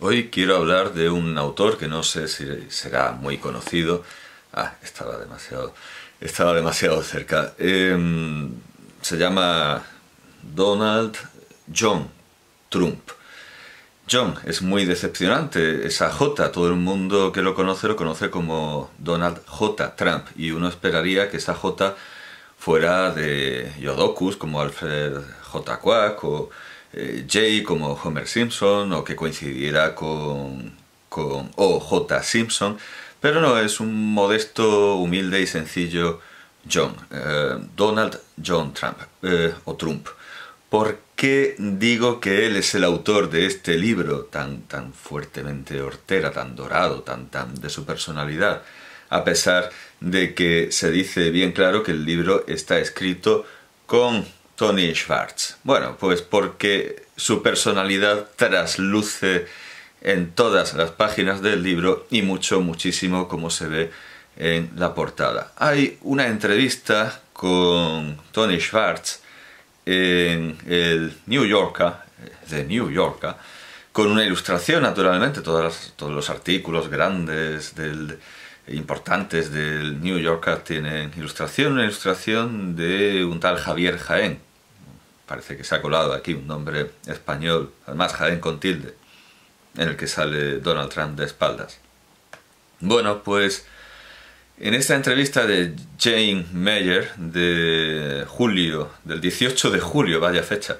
Hoy quiero hablar de un autor que no sé si será muy conocido. Ah, estaba demasiado, estaba demasiado cerca. Em, se llama Donald John Trump. John es muy decepcionante, esa J, todo el mundo que lo conoce lo conoce como Donald J. Trump y uno esperaría que esa J fuera de Yodokus, como Alfred J. Quack o eh, Jay como Homer Simpson o que coincidiera con, con O.J. Simpson, pero no, es un modesto, humilde y sencillo John, eh, Donald John Trump eh, o Trump. ¿Por qué digo que él es el autor de este libro tan, tan fuertemente hortera, tan dorado, tan, tan de su personalidad? A pesar de que se dice bien claro que el libro está escrito con Tony Schwartz? Bueno, pues porque su personalidad trasluce en todas las páginas del libro y mucho, muchísimo como se ve en la portada. Hay una entrevista con Tony Schwartz en el New Yorker, The eh, New Yorker, con una ilustración naturalmente, todos los artículos grandes del, importantes del New Yorker tienen ilustración, una ilustración de un tal Javier Jaén, parece que se ha colado aquí un nombre español, además Jaén con tilde, en el que sale Donald Trump de espaldas. Bueno, pues en esta entrevista de Jane Mayer de julio, del 18 de julio, vaya fecha,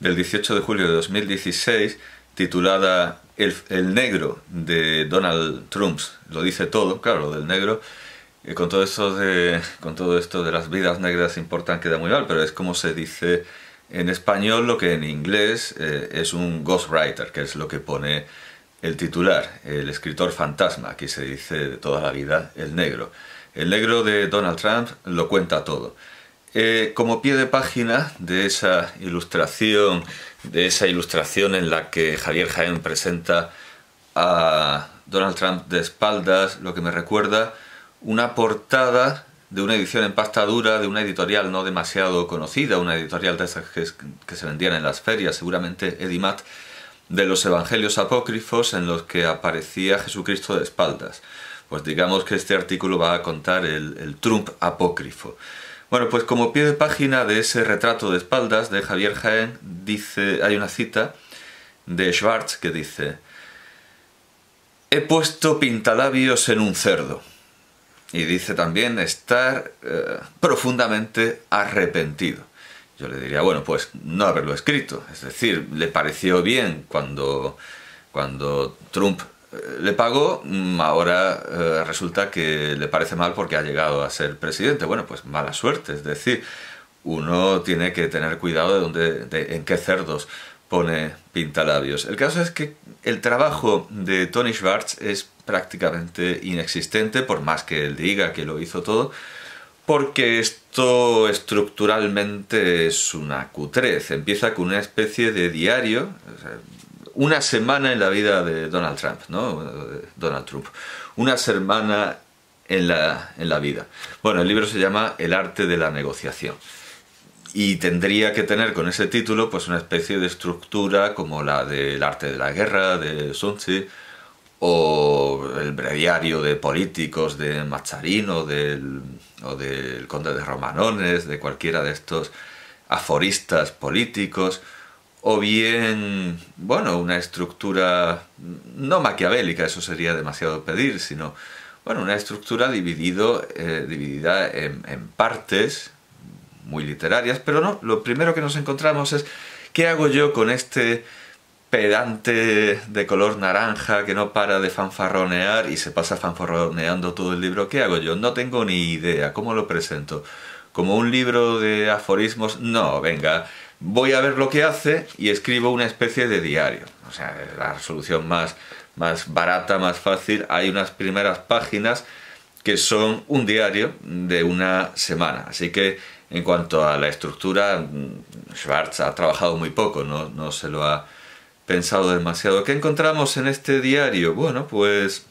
del 18 de julio de 2016, titulada El, negro de Donald Trump, lo dice todo, claro, lo del negro, con todo esto de con todo esto de las vidas negras importan queda muy mal pero es como se dice en español lo que en inglés eh, es un ghostwriter, que es lo que pone el titular, el escritor fantasma, aquí se dice de toda la vida el negro. El negro de Donald Trump lo cuenta todo. Eh, como pie de página de esa ilustración, de esa ilustración en la que Javier Jaén presenta a Donald Trump de espaldas, lo que me recuerda una portada de una edición en pasta dura de una editorial no demasiado conocida, una editorial de esas que, se vendían en las ferias, seguramente Edimat, de los evangelios apócrifos en los que aparecía Jesucristo de espaldas. Pues digamos que este artículo va a contar el, Trump apócrifo. Bueno, pues como pie de página de ese retrato de espaldas de Javier Jaén, dice, hay una cita de Schwartz que dice, he puesto pintalabios en un cerdo. Y dice también estar eh, profundamente arrepentido. Yo le diría, bueno, pues no haberlo escrito. Es decir, le pareció bien cuando, cuando Trump eh, le pagó, mm, ahora eh, resulta que le parece mal porque ha llegado a ser presidente. Bueno, pues mala suerte. Es decir, uno tiene que tener cuidado de, dónde, de en qué cerdos pone pintalabios. El caso es que el trabajo de Tony Schwartz es prácticamente inexistente, por más que él diga que lo hizo todo, porque esto estructuralmente es una cutrez. Empieza con una especie de diario, una semana en la vida de Donald Trump, ¿no? Donald Trump. Una semana en la, en la vida. Bueno, el libro se llama El arte de la negociación y tendría que tener con ese título pues una especie de estructura como la del arte de la guerra de Sun Tzu o el breviario de políticos de Macharino o del, o del conde de Romanones, de cualquiera de estos aforistas políticos, o bien, bueno, una estructura no maquiavélica, eso sería demasiado pedir, sino, bueno, una estructura dividido, eh, dividida en, en partes muy literarias, pero no, lo primero que nos encontramos es, ¿qué hago yo con este pedante de color naranja que no para de fanfarronear y se pasa fanfarroneando todo el libro. ¿Qué hago yo? No tengo ni idea. ¿Cómo lo presento? ¿Como un libro de aforismos? No, venga, voy a ver lo que hace y escribo una especie de diario. O sea, la resolución más, más barata, más fácil. Hay unas primeras páginas que son un diario de una semana. Así que en cuanto a la estructura, mm, Schwartz ha trabajado muy poco, no, no se lo ha pensado demasiado. ¿Qué encontramos en este diario? Bueno, pues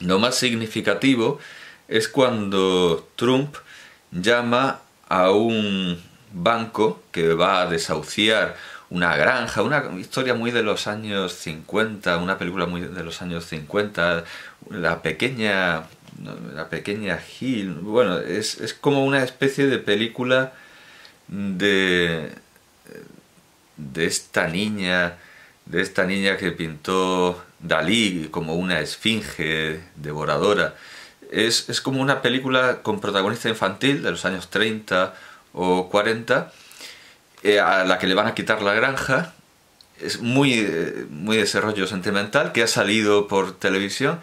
lo más significativo es cuando Trump llama a un banco que va a desahuciar una granja, una historia muy de los años 50, una película muy de los años 50, la pequeña la pequeña Hill, bueno, es, es como una especie de película de de esta niña de esta niña que pintó Dalí como una esfinge devoradora. Es, como una película con protagonista infantil de los años 30 o 40, eh, a la que le van a quitar la granja. Es muy, eh, muy desarrollo sentimental, que ha salido por televisión.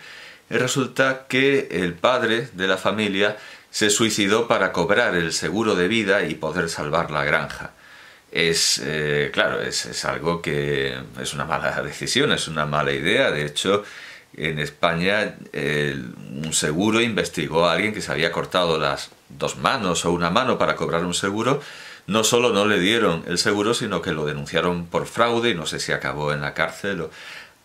Y resulta que el padre de la familia se suicidó para cobrar el seguro de vida y poder salvar la granja es, eh, claro, es, algo que es una mala decisión, es una mala idea. De hecho, en España un seguro investigó a alguien que se había cortado las dos manos o una mano para cobrar un seguro. No solo no le dieron el seguro, sino que lo denunciaron por fraude y no sé si acabó en la cárcel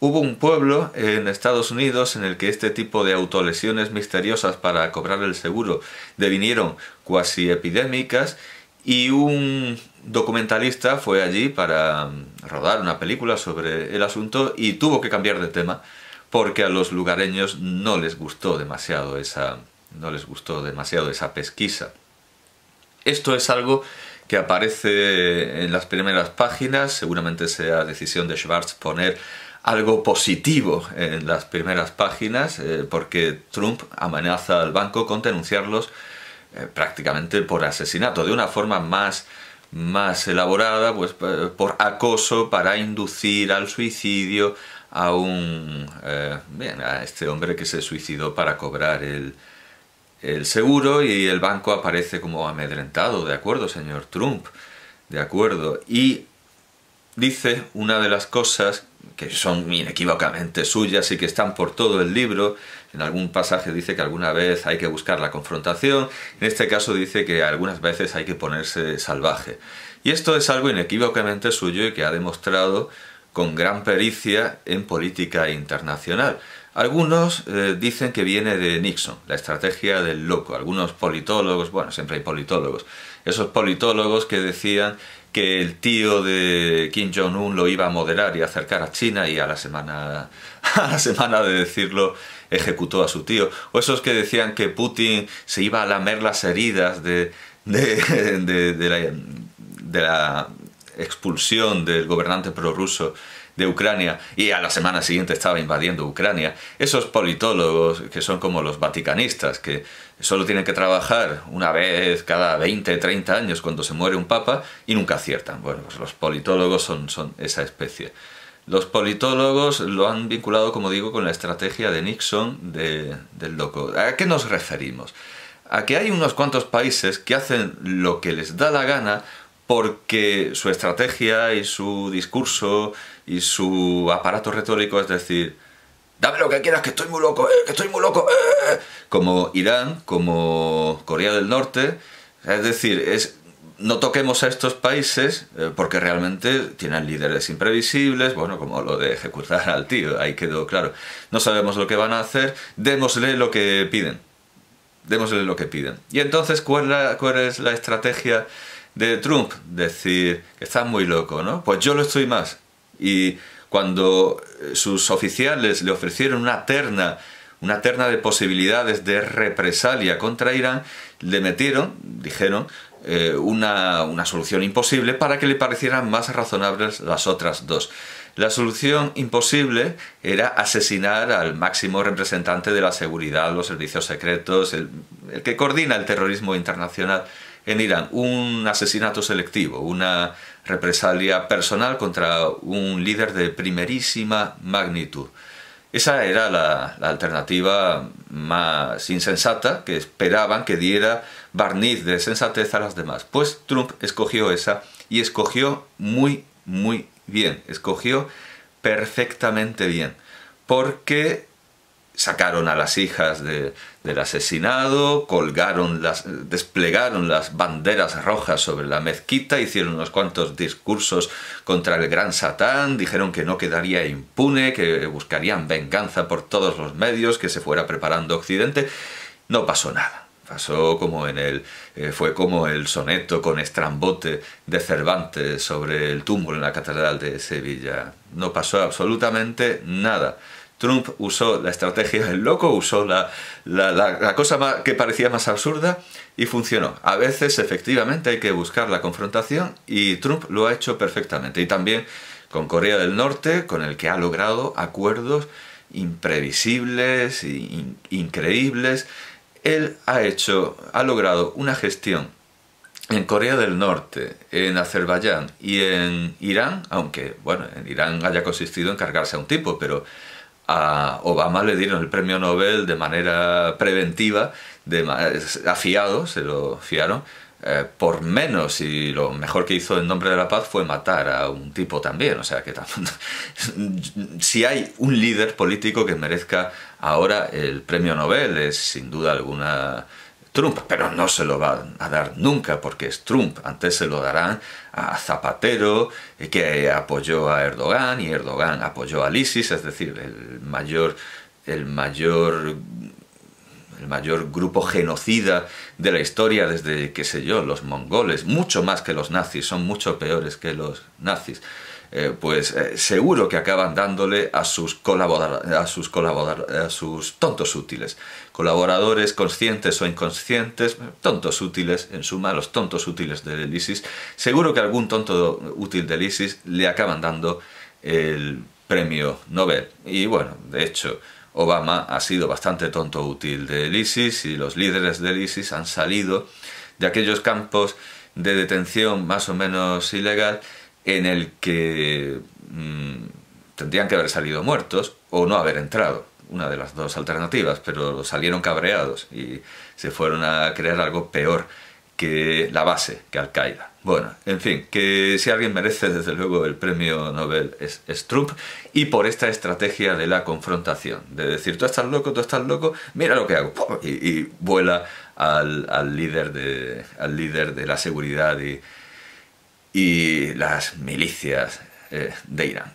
Hubo un pueblo en Estados Unidos en el que este tipo de autolesiones misteriosas para cobrar el seguro devinieron cuasi epidémicas y un documentalista fue allí para mm, rodar una película sobre el asunto y tuvo que cambiar de tema porque a los lugareños no les gustó demasiado esa, no les gustó demasiado esa pesquisa. Esto es algo que aparece en las primeras páginas, seguramente sea decisión de Schwartz poner algo positivo en las primeras páginas, eh, porque Trump amenaza al banco con denunciarlos eh, prácticamente por asesinato, de una forma más más elaborada pues, por acoso para inducir al suicidio a un eh, bien, a este hombre que se suicidó para cobrar el, el seguro y el banco aparece como amedrentado, de acuerdo, señor Trump, de acuerdo. Y dice una de las cosas que son inequívocamente suyas y que están por todo el libro. En algún pasaje dice que alguna vez hay que buscar la confrontación, en este caso dice que algunas veces hay que ponerse salvaje. Y esto es algo inequívocamente suyo y que ha demostrado con gran pericia en política internacional. Algunos eh, dicen que viene de Nixon, la estrategia del loco. Algunos politólogos, bueno, siempre hay politólogos, esos politólogos que decían que el tío de Kim Jong-un lo iba a moderar y acercar a China y a la semana, a la semana de decirlo ejecutó a su tío. O esos que decían que Putin se iba a lamer las heridas de, de, la, la expulsión del gobernante prorruso de Ucrania y a la semana siguiente estaba invadiendo Ucrania. Esos politólogos que son como los vaticanistas, que solo tienen que trabajar una vez cada 20, 30 años cuando se muere un papa y nunca aciertan. Bueno, pues los politólogos son, son esa especie. Los politólogos lo han vinculado, como digo, con la estrategia de Nixon del loco. ¿A qué nos referimos? A que hay unos cuantos países que hacen lo que les da la gana porque su estrategia y su discurso y su aparato retórico es decir, dame lo que quieras, que estoy muy loco, eh, que estoy muy loco, eh". como Irán, como Corea del Norte, es decir, es, no toquemos a estos países eh, porque realmente tienen líderes imprevisibles, bueno, como lo de ejecutar al tío, ahí quedó claro. No sabemos lo que van a hacer, démosle lo que piden. Démosle lo que piden. Y entonces, ¿cuál, es la estrategia de Trump? Decir, estás muy loco, ¿no? Pues yo lo estoy más. Y cuando eh, sus oficiales le ofrecieron una terna, una terna de posibilidades de represalia contra Irán, le metieron, dijeron, eh, una, solución imposible para que le parecieran más razonables las otras dos. La solución imposible era asesinar al máximo representante de la seguridad, los servicios secretos, el que coordina el terrorismo internacional en Irán. Un asesinato selectivo, una represalia personal contra un líder de primerísima magnitud. Esa era la, alternativa más insensata que esperaban que diera barniz de sensatez a las demás. Pues Trump escogió esa y escogió muy, muy bien, escogió perfectamente bien, porque sacaron a las hijas del asesinado, colgaron las, desplegaron las banderas rojas sobre la mezquita, hicieron unos cuantos discursos contra el gran Satán, dijeron que no quedaría impune, que buscarían venganza por todos los medios, que se fuera preparando Occidente. No pasó nada. Pasó como en el. Eh, fue como el soneto con estrambote de Cervantes sobre el túmulo en la Catedral de Sevilla. No pasó absolutamente nada. Trump usó la estrategia del loco, usó la, la, cosa que parecía más absurda y funcionó. A veces efectivamente hay que buscar la confrontación y Trump lo ha hecho perfectamente. Y también con Corea del Norte, con el que ha logrado acuerdos imprevisibles, e increíbles. Él ha hecho, ha logrado una gestión en Corea del Norte, en Azerbaiyán y en Irán, aunque, bueno, en Irán haya consistido en cargarse a un tipo, pero a Obama le dieron el premio Nobel de manera preventiva, de, afiado, se lo fiaron, eh, por menos y lo mejor que hizo en nombre de la paz fue matar a un tipo también. O sea que si hay un líder político que merezca ahora el premio Nobel es sin duda alguna Trump, pero no se lo van a dar nunca porque es Trump. Antes se lo darán a Zapatero, que apoyó a Erdogan y Erdogan apoyó a ISIS, es decir, el mayor, el mayor, el mayor grupo genocida de la historia desde, qué sé yo, los mongoles, mucho más que los nazis, son mucho peores que los nazis. Eh, pues eh, seguro que acaban dándole a sus, sus a sus tontos útiles. Colaboradores conscientes o inconscientes, eh, tontos útiles, en suma, los tontos útiles del ISIS, seguro que algún tonto útil del ISIS le acaban dando el premio Nobel. Y bueno, de hecho, Obama ha sido bastante tonto útil del ISIS y los líderes del ISIS han salido de aquellos campos de detención más o menos ilegal en el que mm, tendrían que haber salido muertos o no haber entrado, una de las dos alternativas, pero salieron cabreados y se fueron a crear algo peor que la base, que Al-Qaeda. Bueno, en fin, que si alguien merece desde luego el premio Nobel es, Trump y por esta estrategia de la confrontación, de decir tú estás loco, tú estás loco, mira lo que hago Y, vuela al, al, líder de, al líder de la seguridad y, y las milicias eh, de Irán.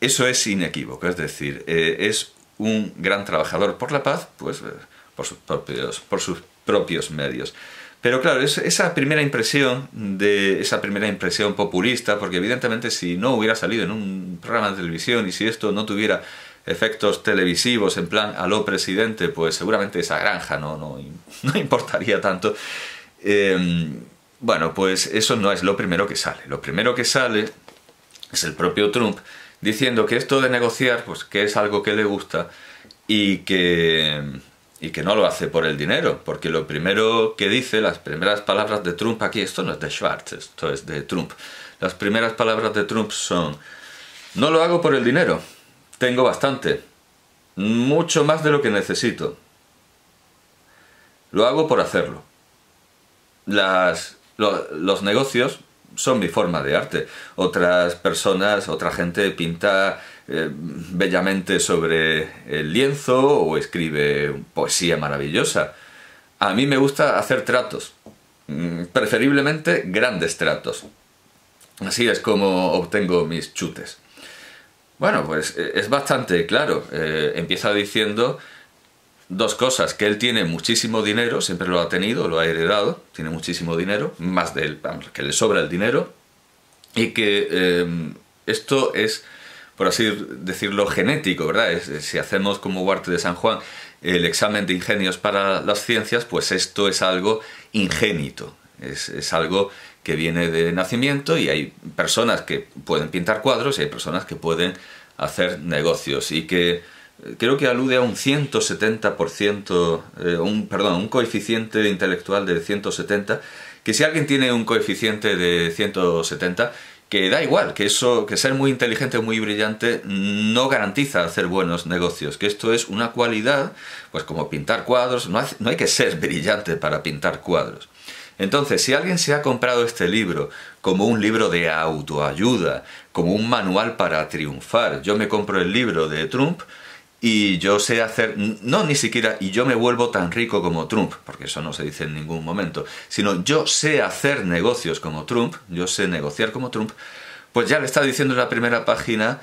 Eso es inequívoco, es decir, eh, es un gran trabajador por la paz, pues eh, por sus propios, por sus propios medios. Pero claro, esa primera impresión de esa primera impresión populista, porque evidentemente si no hubiera salido en un programa de televisión y si esto no tuviera efectos televisivos en plan lo presidente, pues seguramente esa granja no, no, importaría tanto. Bueno, pues eso no es lo primero que sale. Lo primero que sale es el propio Trump diciendo que esto de negociar, pues que es algo que le gusta y que, y que no lo hace por el dinero, porque lo primero que dice, las primeras palabras de Trump aquí, esto no es de Schwartz, esto es de Trump. Las primeras palabras de Trump son, no lo hago por el dinero, tengo bastante, mucho más de lo que necesito. Lo hago por hacerlo. Las los negocios son mi forma de arte. Otras personas, otra gente pinta eh, bellamente sobre el lienzo o escribe poesía maravillosa. A mí me gusta hacer tratos, mm, preferiblemente grandes tratos. Así es como obtengo mis chutes. Bueno, pues eh, es bastante claro. Eh, empieza diciendo dos cosas, que él tiene muchísimo dinero, siempre lo ha tenido, lo ha heredado, tiene muchísimo dinero, más de que le sobra el dinero, y que em, esto es, por así decirlo, genético, ¿verdad? si hacemos como Huarte de San Juan el examen de ingenios para las ciencias, pues esto es algo ingénito, es, es algo que viene de nacimiento y hay personas que pueden pintar cuadros y hay personas que pueden hacer negocios y que creo que alude a un 170%, eh, un, perdón, un coeficiente intelectual de 170, que si alguien tiene un coeficiente de 170, que da igual, que eso, que ser muy inteligente o muy brillante no garantiza hacer buenos negocios, que esto es una cualidad, pues como pintar cuadros, no hay que ser brillante para pintar cuadros. Entonces, si alguien se ha comprado este libro como un libro de autoayuda, como un manual para triunfar, yo me compro el libro de Trump, y yo sé hacer, no ni siquiera, y yo me vuelvo tan rico como Trump, porque eso no se dice en ningún momento, sino yo sé hacer negocios como Trump, yo sé negociar como Trump, pues ya le está diciendo en la primera página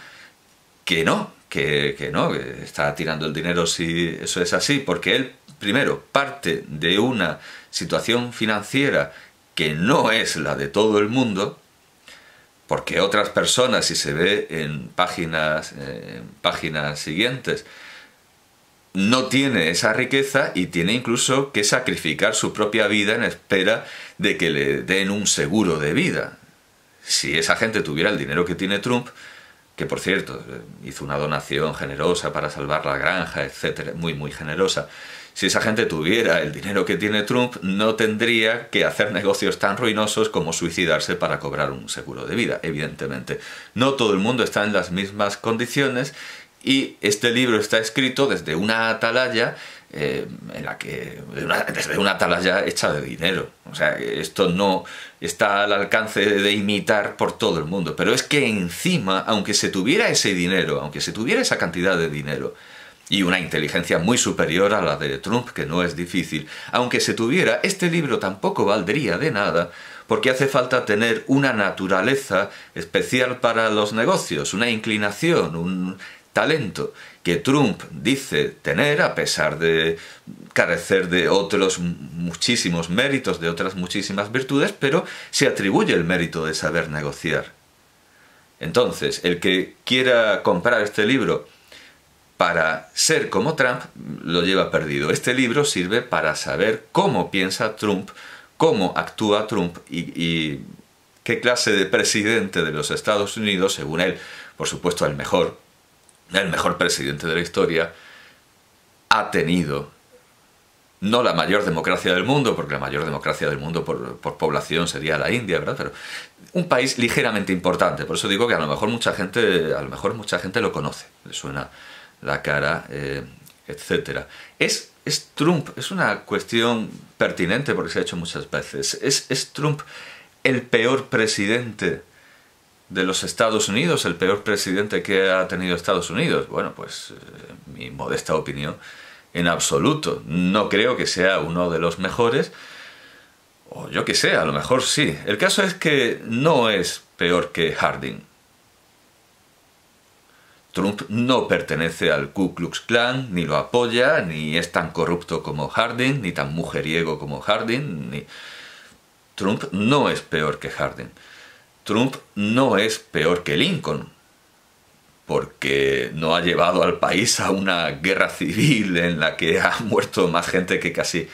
que no, que, no, que está tirando el dinero si eso es así, porque él primero parte de una situación financiera que no es la de todo el mundo, porque otras personas, si se ve en páginas, páginas siguientes, no tiene esa riqueza y tiene incluso que sacrificar su propia vida en espera de que le den un seguro de vida. Si esa gente tuviera el dinero que tiene Trump, que por cierto hizo una donación generosa para salvar la granja, etc., muy muy generosa, si esa gente tuviera el dinero que tiene Trump, no tendría que hacer negocios tan ruinosos como suicidarse para cobrar un seguro de vida, evidentemente. No todo el mundo está en las mismas condiciones y este libro está escrito desde una atalaya eh, en la que desde una atalaya hecha de dinero. O sea, esto no está al alcance de imitar por todo el mundo. Pero es que encima, aunque se tuviera ese dinero, aunque se tuviera esa cantidad de dinero, y una inteligencia muy superior a la de Trump, que no es difícil. Aunque se tuviera, este libro tampoco valdría de nada, porque hace falta tener una naturaleza especial para los negocios, una inclinación, un talento que Trump dice tener a pesar de carecer de otros muchísimos méritos, de otras muchísimas virtudes, pero se atribuye el mérito de saber negociar. Entonces, el que quiera comprar este libro para ser como Trump lo lleva perdido. Este libro sirve para saber cómo piensa Trump, cómo actúa Trump y, qué clase de presidente de los Estados Unidos, según él, por supuesto el mejor, el mejor presidente de la historia, ha tenido no la mayor democracia del mundo, porque la mayor democracia del mundo por, por, población sería la India, ¿verdad? Pero un país ligeramente importante. Por eso digo que a lo mejor mucha gente, a lo mejor mucha gente lo conoce. Le suena, la cara, eh, etcétera. etc. Es, Trump, es una cuestión pertinente porque se ha hecho muchas veces. ¿Es, Trump el peor presidente de los Estados Unidos, el peor presidente que ha tenido Estados Unidos? Bueno, pues eh, mi modesta opinión, en absoluto. No creo que sea uno de los mejores, o yo que sé, a lo mejor sí. El caso es que no es peor que Harding. Trump no pertenece al Ku Klux Klan, ni lo apoya, ni es tan corrupto como Harding, ni tan mujeriego como Harding. Ni... Trump no es peor que Harding. Trump no es peor que Lincoln, porque no ha llevado al país a una guerra civil en la que ha muerto más gente que casi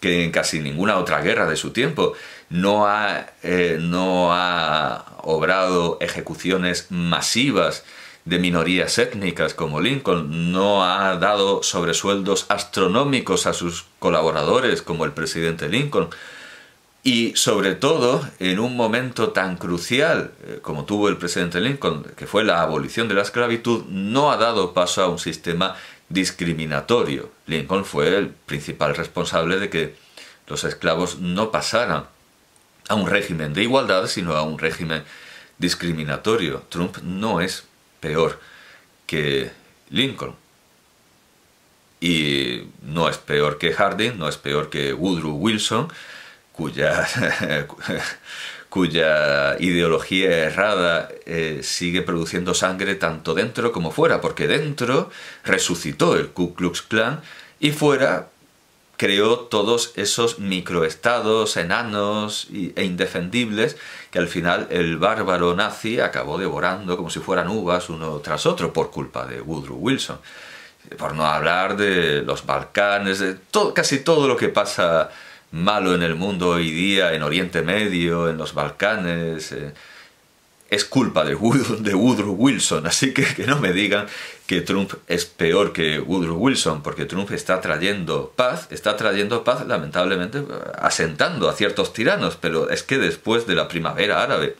que en casi ninguna otra guerra de su tiempo. No ha, eh, no ha obrado ejecuciones masivas de minorías étnicas como Lincoln, no ha dado sobresueldos astronómicos a sus colaboradores como el presidente Lincoln, y sobre todo en un momento tan crucial eh, como tuvo el presidente Lincoln, que fue la abolición de la esclavitud, no ha dado paso a un sistema discriminatorio. Lincoln fue el principal responsable de que los esclavos no pasaran a un régimen de igualdad, sino a un régimen discriminatorio. Trump no es peor que Lincoln. Y no es peor que Harding, no es peor que Woodrow Wilson, cuya, cuya ideología errada eh, sigue produciendo sangre tanto dentro como fuera, porque dentro resucitó el Ku Klux Klan y fuera creó todos esos microestados enanos e indefendibles que al final el bárbaro nazi acabó devorando como si fueran uvas uno tras otro por culpa de Woodrow Wilson. Por no hablar de los Balcanes, de casi todo lo que pasa malo en el mundo hoy día, en Oriente Medio, en los Balcanes... Eh, es culpa de Woodrow Wilson, así que que no me digan que Trump es peor que Woodrow Wilson, porque Trump está trayendo paz, está trayendo paz lamentablemente asentando a ciertos tiranos, pero es que después de la primavera árabe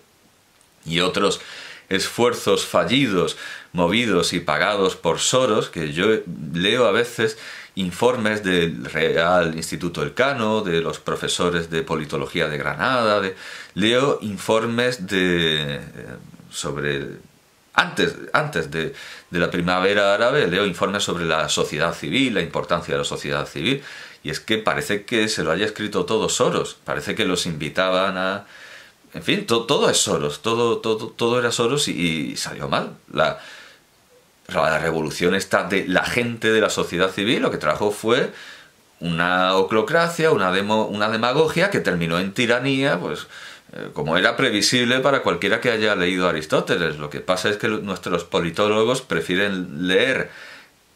y otros esfuerzos fallidos, movidos y pagados por Soros, que yo leo a veces informes del Real Instituto Elcano, de los profesores de politología de Granada, leo informes de, eh, sobre antes, antes de, de, la primavera árabe leo informes sobre la sociedad civil, la importancia de la sociedad civil, y es que parece que se lo haya escrito todo Soros, parece que los invitaban a... En fin, todo es Soros, todo, todo, todo era Soros y, y salió mal. La, la revolución está de la gente de la sociedad civil lo que trajo fue una oclocracia, una, demo, una demagogia que terminó en tiranía, pues eh, como era previsible para cualquiera que haya leído Aristóteles. Lo que pasa es que nuestros politólogos prefieren leer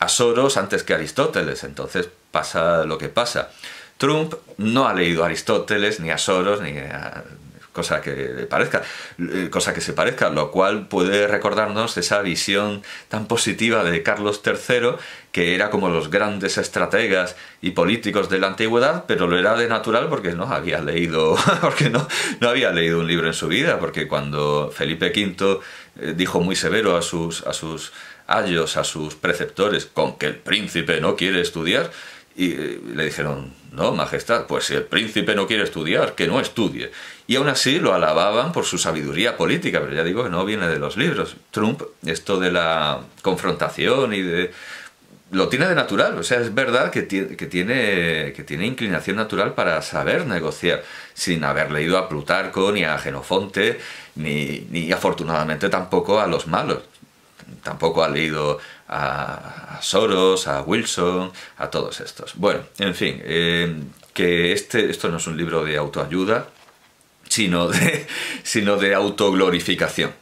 a Soros antes que a Aristóteles, entonces pasa lo que pasa. Trump no ha leído a Aristóteles, ni a Soros, ni a cosa que parezca, eh, cosa que se parezca, lo cual puede recordarnos esa visión tan positiva de Carlos III, que era como los grandes estrategas y políticos de la antigüedad, pero lo era de natural porque no había leído, porque no, había leído un libro en su vida, porque cuando Felipe V eh, dijo muy severo a sus, a sus ayos, a sus preceptores, con que el príncipe no quiere estudiar, y eh, le dijeron, no, Majestad, pues si el príncipe no quiere estudiar, que no estudie. Y aún así lo alababan por su sabiduría política, pero ya digo que no viene de los libros. Trump, esto de la confrontación y de... Lo tiene de natural, o sea, es verdad que, tiene, que tiene, inclinación natural para saber negociar, sin haber leído a Plutarco, ni a Genofonte, ni afortunadamente tampoco a los malos. Tampoco ha leído a Soros, a Wilson, a todos estos. Bueno, en fin, eh, que este, esto no es un libro de autoayuda, sino de, sino de autoglorificación.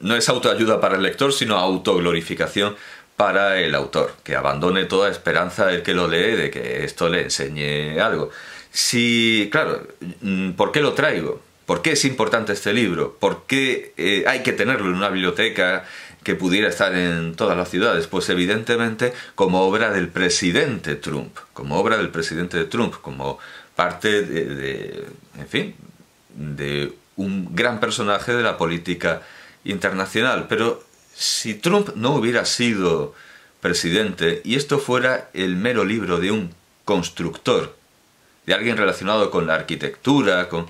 No es autoayuda para el lector, sino autoglorificación para el autor, que abandone toda esperanza el que lo lee de que esto le enseñe algo. Si, claro, mm, ¿por qué lo traigo? ¿Por qué es importante este libro? ¿Por qué eh, hay que tenerlo en una biblioteca? que pudiera estar en todas las ciudades? Pues evidentemente como obra del presidente Trump, como obra del presidente de Trump, como parte de, de, en fin, de un gran personaje de la política internacional. Pero si Trump no hubiera sido presidente y esto fuera el mero libro de un constructor, de alguien relacionado con la arquitectura, con,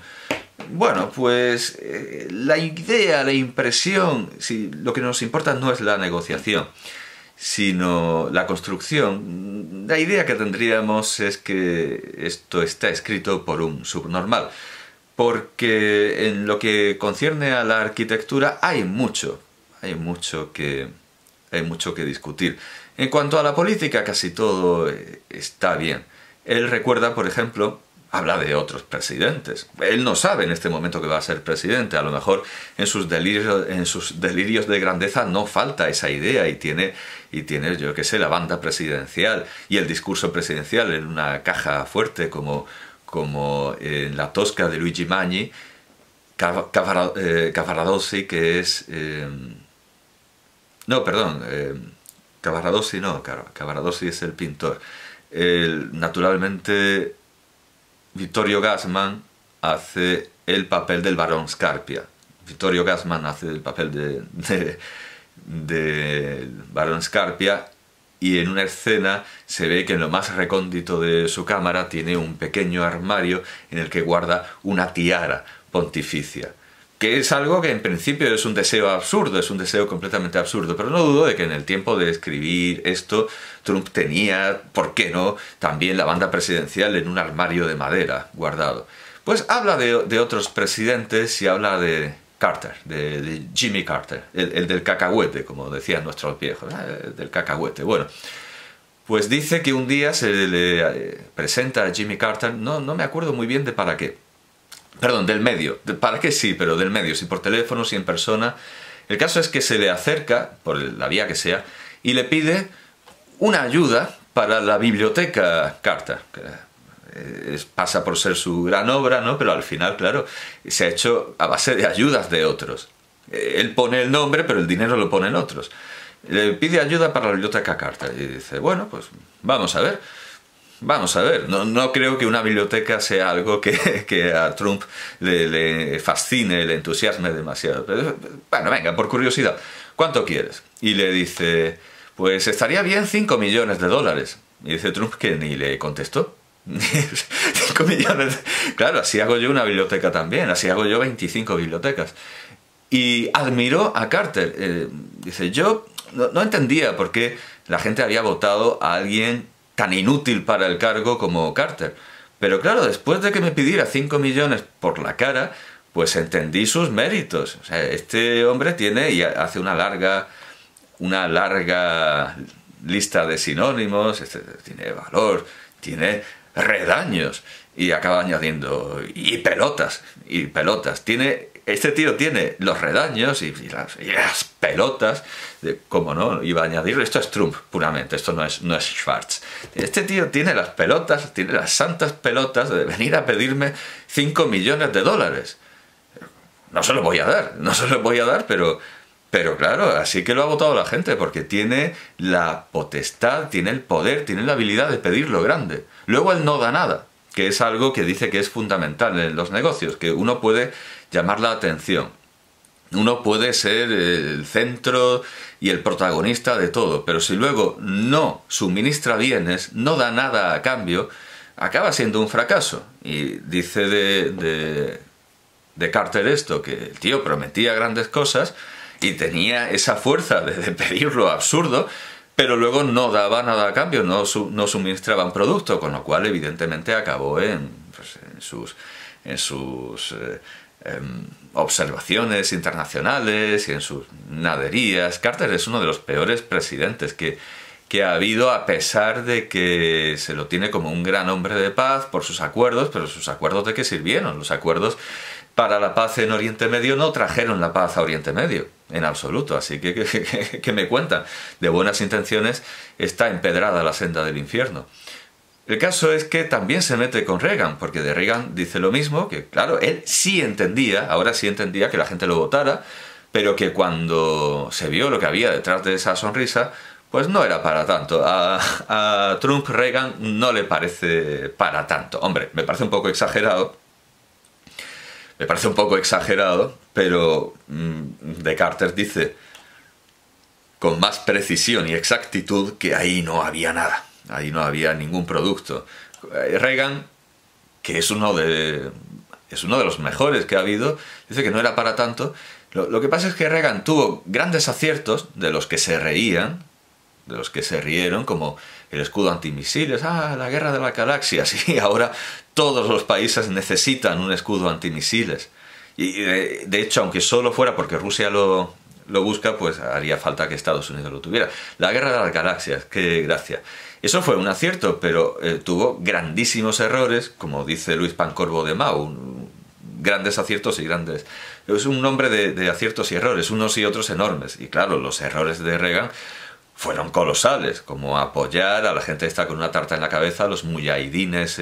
bueno, pues eh, la idea, la impresión, si lo que nos importa no es la negociación, sino la construcción. La idea que tendríamos es que esto está escrito por un subnormal, porque en lo que concierne a la arquitectura hay mucho, hay mucho que, hay mucho que discutir. En cuanto a la política, casi todo eh, está bien. Él recuerda, por ejemplo, habla de otros presidentes. Él no sabe en este momento que va a ser presidente. A lo mejor en sus delirios, en sus delirios de grandeza no falta esa idea y tiene, y tiene, yo qué sé, la banda presidencial y el discurso presidencial en una caja fuerte como, como en la tosca de Luigi Magni, Cavaradossi, eh, que es... Eh, no, perdón, eh, Cavaradossi no, Cavaradossi es el pintor. naturalmente Vittorio Gassman hace el papel del barón Scarpia. Vittorio Gassman hace el papel de, barón Scarpia y en una escena se ve que en lo más recóndito de su cámara tiene un pequeño armario en el que guarda una tiara pontificia que es algo que en principio es un deseo absurdo, es un deseo completamente absurdo, pero no dudo de que en el tiempo de escribir esto, Trump tenía, ¿por qué no?, también la banda presidencial en un armario de madera guardado. Pues habla de, otros presidentes y habla de Carter, de, Jimmy Carter, el, del cacahuete, como decían nuestros viejos, ah, el del cacahuete. Bueno, pues dice que un día se le eh, presenta a Jimmy Carter, no, no me acuerdo muy bien de para qué, Perdón, del medio. ¿Para qué sí? Pero del medio, si por teléfono, si en persona. El caso es que se le acerca, por la vía que sea, y le pide una ayuda para la biblioteca Carta. Eh, pasa por ser su gran obra, ¿no? Pero al final, claro, se ha hecho a base de ayudas de otros. Eh, él pone el nombre, pero el dinero lo ponen otros. Le pide ayuda para la biblioteca Carta. Y dice, bueno, pues vamos a ver. Vamos a ver, no, creo que una biblioteca sea algo que, que a Trump le, fascine, le entusiasme demasiado. Pero, bueno, venga, por curiosidad, ¿cuánto quieres? Y le dice, pues estaría bien 5 millones de dólares. Y dice Trump que ni le contestó. 5 millones. Claro, así hago yo una biblioteca también, así hago yo 25 bibliotecas. Y admiró a Carter. Eh, dice, yo no entendía por qué la gente había votado a alguien tan inútil para el cargo como Carter. Pero claro, después de que me pidiera 5 millones por la cara, pues entendí sus méritos. este hombre tiene y hace una larga, una larga lista de sinónimos, este, tiene valor, tiene redaños y acaba añadiendo y pelotas, y pelotas. Tiene este tío tiene los redaños y, las, pelotas, de, cómo no, iba a añadirle, esto es Trump puramente, esto no es, no es Schwartz. Este tío tiene las pelotas, tiene las santas pelotas de venir a pedirme 5 millones de dólares. No se lo voy a dar, no se lo voy a dar, pero, pero claro, así que lo ha votado la gente, porque tiene la potestad, tiene el poder, tiene la habilidad de pedir lo grande. Luego él no da nada, que es algo que dice que es fundamental en los negocios, que uno puede llamar la atención. Uno puede ser el centro y el protagonista de todo, pero si luego no suministra bienes, no da nada a cambio, acaba siendo un fracaso. Y dice de, de, Carter esto, que el tío prometía grandes cosas y tenía esa fuerza de, pedir lo absurdo, pero luego no daba nada a cambio, no, suministraban producto, con lo cual evidentemente acabó en, pues, en sus, en sus eh, Em, observaciones internacionales y en sus naderías. Carter es uno de los peores presidentes que, ha habido a pesar de que se lo tiene como un gran hombre de paz por sus acuerdos, pero sus acuerdos de qué sirvieron? Los acuerdos para la paz en Oriente Medio no trajeron la paz a Oriente Medio, en absoluto. Así que, ¿qué que me cuentan, de buenas intenciones está empedrada la senda del infierno. El caso es que también se mete con Reagan, porque de Reagan dice lo mismo, que claro, él sí entendía, ahora sí entendía que la gente lo votara, pero que cuando se vio lo que había detrás de esa sonrisa, pues no era para tanto. A, Trump Reagan no le parece para tanto. Hombre, me parece un poco exagerado. Me parece un poco exagerado, pero mm, De Carter dice con más precisión y exactitud que ahí no había nada. Ahí no había ningún producto. Eh, Reagan, que es uno de, es uno de los mejores que ha habido, dice que no era para tanto. Lo, que pasa es que Reagan tuvo grandes aciertos de los que se reían, de los que se rieron, como el escudo antimisiles, ah, la guerra de la galaxia. y ahora todos los países necesitan un escudo antimisiles. Y eh, de hecho, aunque solo fuera porque Rusia lo, lo busca, pues haría falta que Estados Unidos lo tuviera. La guerra de las galaxias, qué gracia. Eso fue un acierto, pero eh, tuvo grandísimos errores, como dice Luis Pancorbo de Mao, grandes aciertos y grandes... Es un nombre de, aciertos y errores, unos y otros enormes. Y claro, los errores de Reagan fueron colosales, como apoyar a la gente que está con una tarta en la cabeza, los los muyahidines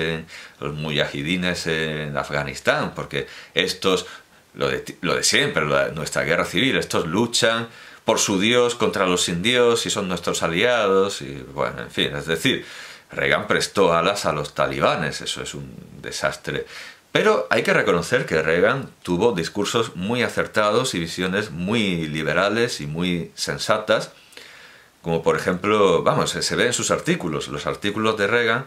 en Afganistán, porque estos lo de, siempre, nuestra guerra civil. Estos luchan por su Dios contra los indios y son nuestros aliados y bueno, en fin, es decir, Reagan prestó alas a los talibanes, eso es un desastre. Pero hay que reconocer que Reagan tuvo discursos muy acertados y visiones muy liberales y muy sensatas, como por ejemplo, vamos, se ve en sus artículos, los artículos de Reagan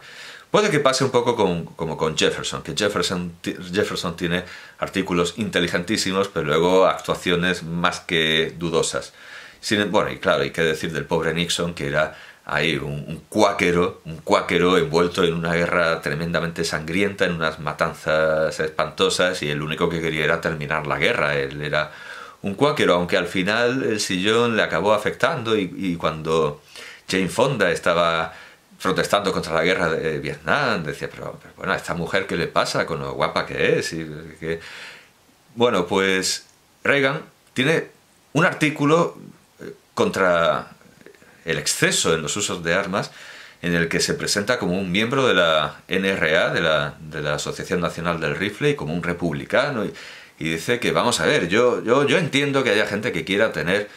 Puede que pase un poco con, como con Jefferson, que Jefferson, Jefferson tiene artículos inteligentísimos, pero luego actuaciones más que dudosas. Em, bueno, y claro, hay que decir del pobre Nixon, que era ahí un, cuáquero, un cuáquero envuelto en una guerra tremendamente sangrienta, en unas matanzas espantosas, y el único que quería era terminar la guerra. Él era un cuáquero, aunque al final el sillón le acabó afectando y cuando Jane Fonda estaba protestando contra la guerra de Vietnam, decía, pero, bueno, a esta mujer, ¿qué le pasa con lo guapa que es? Y, Bueno, pues Reagan tiene un artículo eh, contra el exceso en los usos de armas en el que se presenta como un miembro de la NRA, de la, de la Asociación Nacional del Rifle, y como un republicano, y, dice que, vamos a ver, yo, yo, yo entiendo que haya gente que quiera tener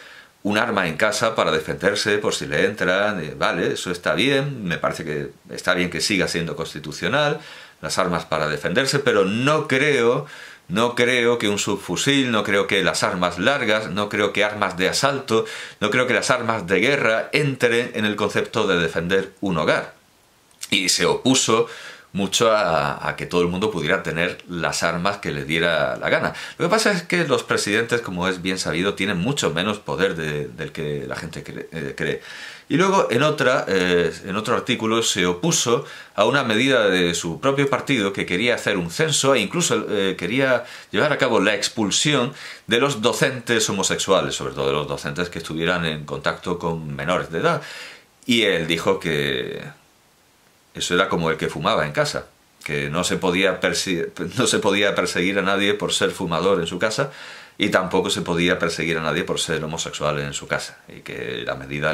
un arma en casa para defenderse por si le entran, eh, vale, eso está bien, me parece que está bien que siga siendo constitucional, las armas para defenderse, pero no creo, no creo que un subfusil, no creo que las armas largas, no creo que armas de asalto, no creo que las armas de guerra entren en el concepto de defender un hogar. Y se opuso mucho a, que todo el mundo pudiera tener las armas que le diera la gana. Lo que pasa es que los presidentes, como es bien sabido, tienen mucho menos poder del que la gente eh, cree. Y luego en, otra, eh, en otro artículo se opuso a una medida de su propio partido que quería hacer un censo e incluso eh, quería llevar a cabo la expulsión de los docentes homosexuales, sobre todo de los docentes que estuvieran en contacto con menores de edad. Y él dijo que eso era como el que fumaba en casa, que no se podía, no se podía perseguir a nadie por ser fumador en su casa y tampoco se podía perseguir a nadie por ser homosexual en su casa y que la medida